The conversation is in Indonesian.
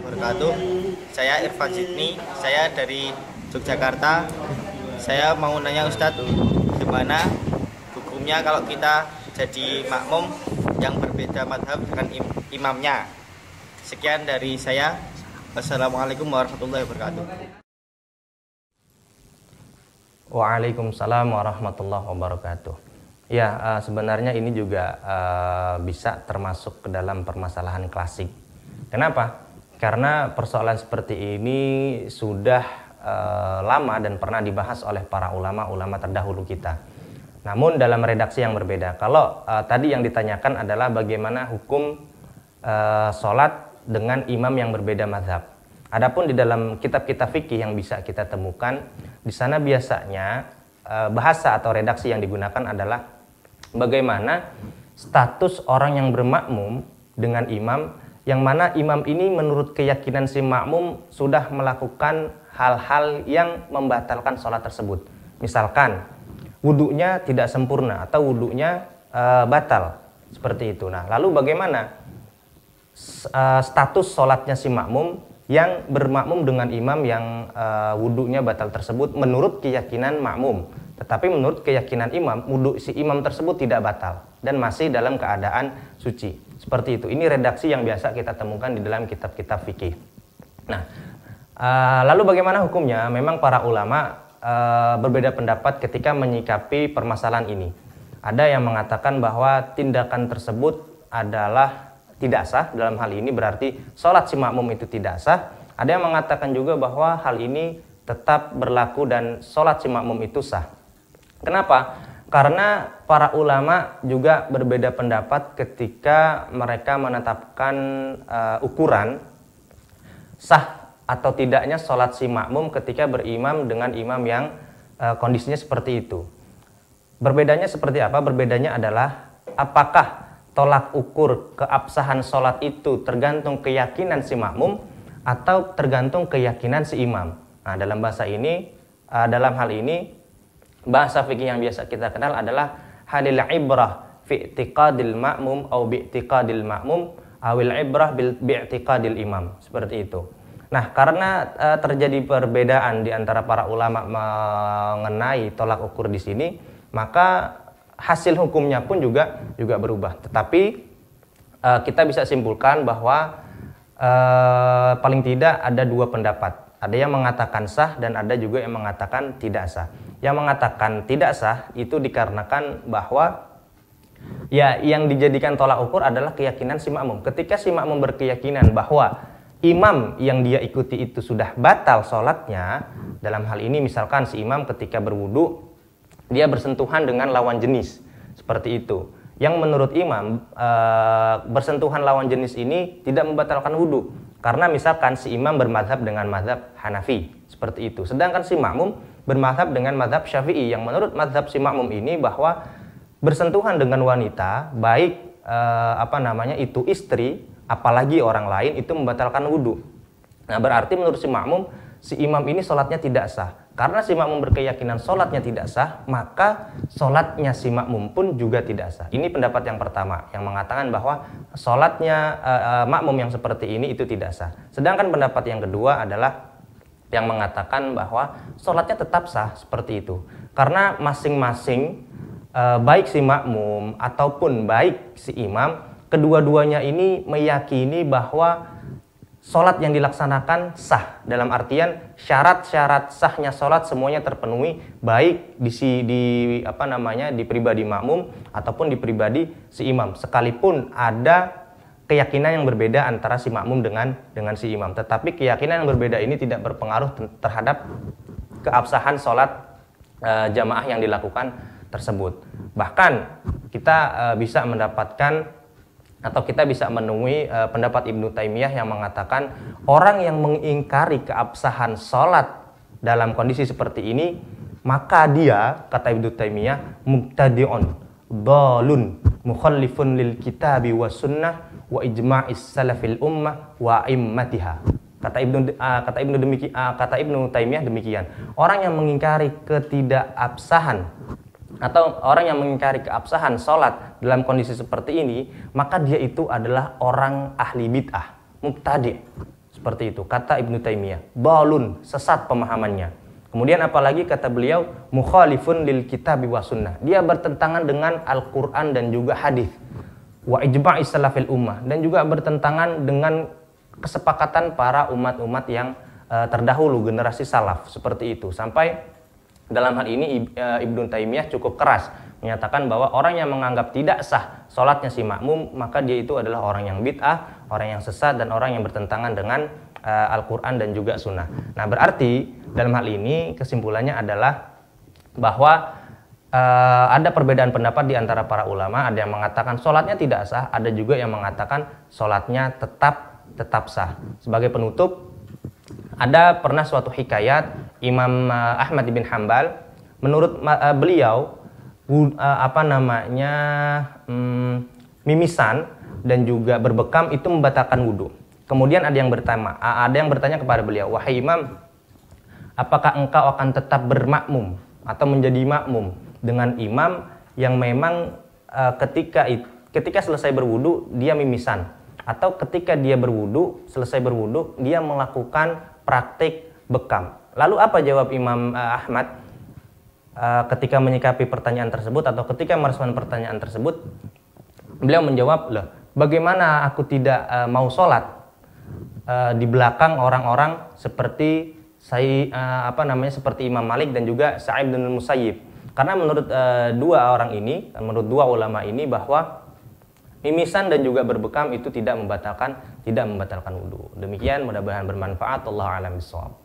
wabarakatuh. Saya Irfan Sidni, saya dari Yogyakarta. Saya mau nanya Ustadz, gimana hukumnya kalau kita jadi makmum yang berbeda madhab dengan im imamnya? Sekian dari saya. Wassalamualaikum warahmatullahi wabarakatuh. Waalaikumsalam warahmatullahi wabarakatuh. Ya, eh, sebenarnya ini juga eh, bisa termasuk ke dalam permasalahan klasik. Kenapa? Karena persoalan seperti ini sudah eh, lama dan pernah dibahas oleh para ulama-ulama terdahulu kita. Namun dalam redaksi yang berbeda. Kalau eh, tadi yang ditanyakan adalah bagaimana hukum eh, sholat dengan imam yang berbeda mazhab. Adapun di dalam kitab-kitab fikih yang bisa kita temukan, di sana biasanya bahasa atau redaksi yang digunakan adalah bagaimana status orang yang bermakmum dengan imam yang mana imam ini menurut keyakinan si makmum sudah melakukan hal-hal yang membatalkan sholat tersebut. Misalkan wudhunya tidak sempurna atau wudhunya e, eh, batal seperti itu. Nah, lalu bagaimana e, status sholatnya si makmum yang bermakmum dengan imam yang e, eh, wudhunya batal tersebut menurut keyakinan makmum? Tetapi menurut keyakinan imam, wudhu si imam tersebut tidak batal dan masih dalam keadaan suci. Seperti itu. Ini redaksi yang biasa kita temukan di dalam kitab-kitab fikih. Nah, uh, lalu bagaimana hukumnya? Memang para ulama uh, berbeda pendapat ketika menyikapi permasalahan ini. Ada yang mengatakan bahwa tindakan tersebut adalah tidak sah dalam hal ini berarti sholat si makmum itu tidak sah. Ada yang mengatakan juga bahwa hal ini tetap berlaku dan sholat si makmum itu sah. Kenapa? Karena para ulama juga berbeda pendapat ketika mereka menetapkan uh, ukuran sah atau tidaknya sholat si makmum ketika berimam dengan imam yang uh, kondisinya seperti itu. Berbedanya seperti apa? Berbedanya adalah apakah tolak ukur keabsahan sholat itu tergantung keyakinan si makmum atau tergantung keyakinan si imam. Nah, dalam bahasa ini, eh, dalam hal ini bahasa fikih yang biasa kita kenal adalah halil ibrah fi i'tiqadil ma'mum atau bi i'tiqadil ma'mum awil ibrah bi i'tiqadil imam seperti itu Nah, karena uh, terjadi perbedaan di antara para ulama mengenai tolak ukur di sini, maka hasil hukumnya pun juga juga berubah. Tetapi uh, kita bisa simpulkan bahwa uh, paling tidak ada dua pendapat. Ada yang mengatakan sah dan ada juga yang mengatakan tidak sah. Yang mengatakan tidak sah itu dikarenakan bahwa ya yang dijadikan tolak ukur adalah keyakinan si makmum. Ketika si makmum berkeyakinan bahwa imam yang dia ikuti itu sudah batal sholatnya, dalam hal ini misalkan si imam ketika berwudu dia bersentuhan dengan lawan jenis seperti itu. Yang menurut imam e, bersentuhan lawan jenis ini tidak membatalkan wudhu, karena misalkan si imam bermadhab dengan madhab Hanafi, seperti itu. Sedangkan si makmum bermadhab dengan madhab Syafi'i, yang menurut madhab si makmum ini bahwa bersentuhan dengan wanita, baik eh, apa namanya itu istri, apalagi orang lain, itu membatalkan wudhu. Nah berarti menurut si makmum, si imam ini sholatnya tidak sah. Karena si makmum berkeyakinan sholatnya tidak sah, maka sholatnya si makmum pun juga tidak sah. Ini pendapat yang pertama yang mengatakan bahwa sholatnya uh, uh, makmum yang seperti ini itu tidak sah. Sedangkan pendapat yang kedua adalah yang mengatakan bahwa sholatnya tetap sah seperti itu. Karena masing-masing uh, baik si makmum ataupun baik si imam, kedua-duanya ini meyakini bahwa sholat yang dilaksanakan sah. Dalam artian syarat-syarat sahnya sholat semuanya terpenuhi baik di, si di apa namanya di pribadi makmum ataupun di pribadi si imam. Sekalipun ada keyakinan yang berbeda antara si makmum dengan dengan si imam. Tetapi keyakinan yang berbeda ini tidak berpengaruh terhadap keabsahan sholat e, eh, jamaah yang dilakukan tersebut. Bahkan kita e, bisa mendapatkan atau kita bisa menemui uh, pendapat Ibnu Taimiyah yang mengatakan orang yang mengingkari keabsahan sholat dalam kondisi seperti ini maka dia kata Ibnu Taimiyah mukta'dion balun mukhallifun lil kitabi wa sunnah wa ijma'is salafil ummah wa immatiha kata Ibnu uh, kata Ibnu demikian uh, eh, kata Ibnu Taimiyah demikian orang yang mengingkari ketidakabsahan atau orang yang mengingkari keabsahan sholat dalam kondisi seperti ini, maka dia itu adalah orang ahli bid'ah, mubtadi. Seperti itu, kata Ibnu Taimiyah. Balun, sesat pemahamannya. Kemudian apalagi kata beliau, mukhalifun lil kitab wa sunnah. Dia bertentangan dengan Al-Quran dan juga hadis wa ijma' salafil ummah dan juga bertentangan dengan kesepakatan para umat-umat yang eh, terdahulu generasi salaf seperti itu sampai dalam hal ini eh, Ibnu Taimiyah cukup keras menyatakan bahwa orang yang menganggap tidak sah sholatnya si makmum maka dia itu adalah orang yang bid'ah, orang yang sesat dan orang yang bertentangan dengan uh, Al-Quran dan juga Sunnah. Nah berarti dalam hal ini kesimpulannya adalah bahwa uh, ada perbedaan pendapat di antara para ulama. Ada yang mengatakan sholatnya tidak sah, ada juga yang mengatakan sholatnya tetap tetap sah. Sebagai penutup, ada pernah suatu hikayat Imam uh, Ahmad bin Hambal, menurut uh, beliau uh, apa namanya um, mimisan dan juga berbekam itu membatalkan wudhu. Kemudian ada yang bertanya, ada yang bertanya kepada beliau, wahai imam, apakah engkau akan tetap bermakmum atau menjadi makmum dengan imam yang memang uh, ketika ketika selesai berwudhu dia mimisan atau ketika dia berwudhu selesai berwudhu dia melakukan praktik bekam Lalu apa jawab Imam uh, Ahmad uh, ketika menyikapi pertanyaan tersebut atau ketika merespon pertanyaan tersebut? Beliau menjawab, loh, bagaimana aku tidak uh, mau sholat uh, di belakang orang-orang seperti saya uh, apa namanya seperti Imam Malik dan juga Sa'id bin Musayyib. Karena menurut uh, dua orang ini, menurut dua ulama ini bahwa mimisan dan juga berbekam itu tidak membatalkan tidak membatalkan wudhu. Demikian mudah-mudahan bermanfaat. Allah alam bisawab.